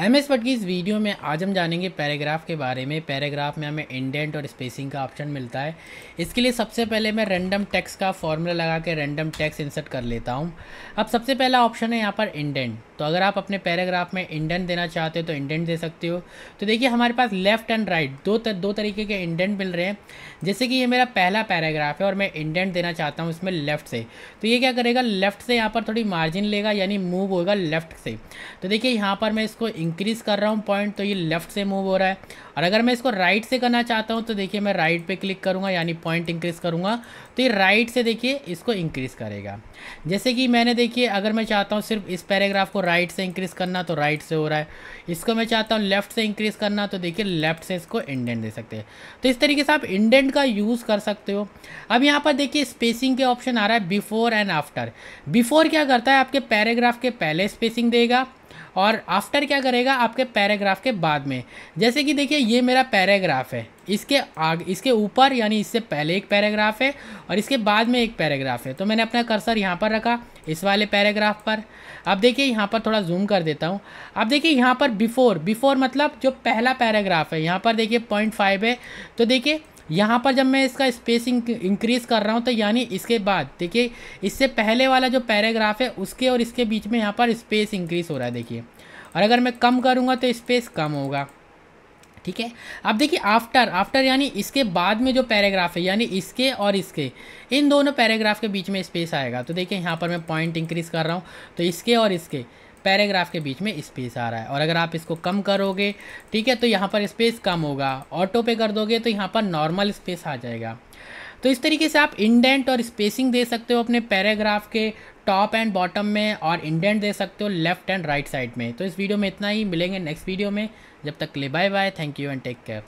M S word की इस video में आज हम जानेंगे पैराग्राफ के बारे में पैराग्राफ में हमें इंडेंट और स्पेसिंग का ऑप्शन मिलता है इसके लिए सबसे पहले मैं रैंडम टेक्स्ट का फॉर्मूला लगा के रैंडम टेक्स्ट इंसर्ट कर लेता हूँ अब सबसे पहला ऑप्शन है यहाँ पर इंडेंट तो अगर आप अपने पैराग्राफ में इंडेंट देना चाहते हो तो इंडेंट दे सकते हो तो देखिए हमारे पास लेफ़्ट एंड राइट दो तर, दो तरीके के इंडेंट मिल रहे हैं जैसे कि ये मेरा पहला पैराग्राफ है और मैं इंडेंट देना चाहता हूँ इसमें लेफ़्ट से तो ये क्या करेगा लेफ़्ट से यहाँ पर थोड़ी मार्जिन लेगा यानी मूव होगा लेफ़्ट से तो देखिए यहाँ पर मैं इसको इंक्रीज़ कर रहा हूँ पॉइंट तो ये लेफ़्ट से मूव हो रहा है और अगर मैं इसको राइट से करना चाहता हूँ तो देखिए मैं राइट पे क्लिक करूँगा यानी पॉइंट इंक्रीज़ करूँगा तो ये राइट से देखिए इसको इंक्रीज़ करेगा जैसे कि मैंने देखिए अगर मैं चाहता हूँ सिर्फ इस पैराग्राफ को राइट से इंक्रीज़ करना तो राइट से हो रहा है इसको मैं चाहता हूँ लेफ्ट से इंक्रीज़ करना तो देखिए लेफ्ट से इसको इंडेंट दे सकते हैं तो इस तरीके से आप इंडेंट का यूज़ कर सकते हो अब यहाँ पर देखिए स्पेसिंग के ऑप्शन आ रहा है बिफोर एंड आफ्टर बिफोर क्या करता है आपके पैराग्राफ के पहले स्पेसिंग देगा और आफ्टर क्या करेगा आपके पैराग्राफ के बाद में जैसे कि देखिए ये मेरा पैराग्राफ है इसके आग इसके ऊपर यानी इससे पहले एक पैराग्राफ है और इसके बाद में एक पैराग्राफ है तो मैंने अपना कर्सर यहाँ पर रखा इस वाले पैराग्राफ पर अब देखिए यहाँ पर थोड़ा जूम कर देता हूँ अब देखिए यहाँ पर बिफ़ोर बिफ़ोर मतलब जो पहला पैराग्राफ है यहाँ पर देखिए पॉइंट फाइव है तो देखिए यहाँ पर जब मैं इसका स्पेसिंग इंक्रीज़ कर रहा हूँ तो यानी इसके बाद देखिए इससे पहले वाला जो पैराग्राफ है उसके और इसके बीच में यहाँ पर स्पेस इंक्रीज़ हो रहा है देखिए और अगर मैं कम करूँगा तो स्पेस कम होगा ठीक है अब देखिए आफ्टर आफ्टर यानी इसके बाद में जो पैराग्राफ है यानी इसके और इसके इन दोनों पैराग्राफ के बीच में स्पेस आएगा तो देखिए यहाँ पर मैं पॉइंट इंक्रीज़ कर रहा हूँ तो इसके और इसके पैराग्राफ के बीच में स्पेस आ रहा है और अगर आप इसको कम करोगे ठीक है तो यहाँ पर स्पेस कम होगा ऑटो पे कर दोगे तो यहाँ पर नॉर्मल स्पेस आ जाएगा तो इस तरीके से आप इंडेंट और स्पेसिंग दे सकते हो अपने पैराग्राफ के टॉप एंड बॉटम में और इंडेंट दे सकते हो लेफ्ट एंड राइट साइड में तो इस वीडियो में इतना ही मिलेंगे नेक्स्ट वीडियो में जब तक ले bye bye thank you and take care